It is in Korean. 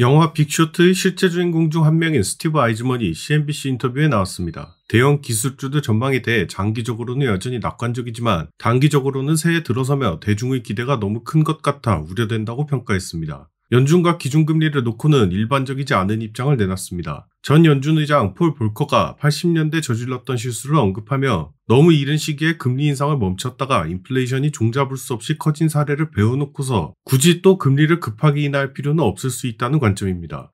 영화 빅쇼트의 실제 주인공 중 한 명인 스티브 아이즈먼이 CNBC 인터뷰에 나왔습니다. 대형 기술주들 전망에 대해 장기적으로는 여전히 낙관적이지만 단기적으로는 새해 들어서며 대중의 기대가 너무 큰 것 같아 우려된다고 평가했습니다. 연준과 기준금리를 놓고는 일반적이지 않은 입장을 내놨습니다. 전 연준 의장 폴 볼커가 80년대 저질렀던 실수를 언급하며 너무 이른 시기에 금리 인상을 멈췄다가 인플레이션이 종잡을 수 없이 커진 사례를 배워놓고서 굳이 또 금리를 급하게 인하할 필요는 없을 수 있다는 관점입니다.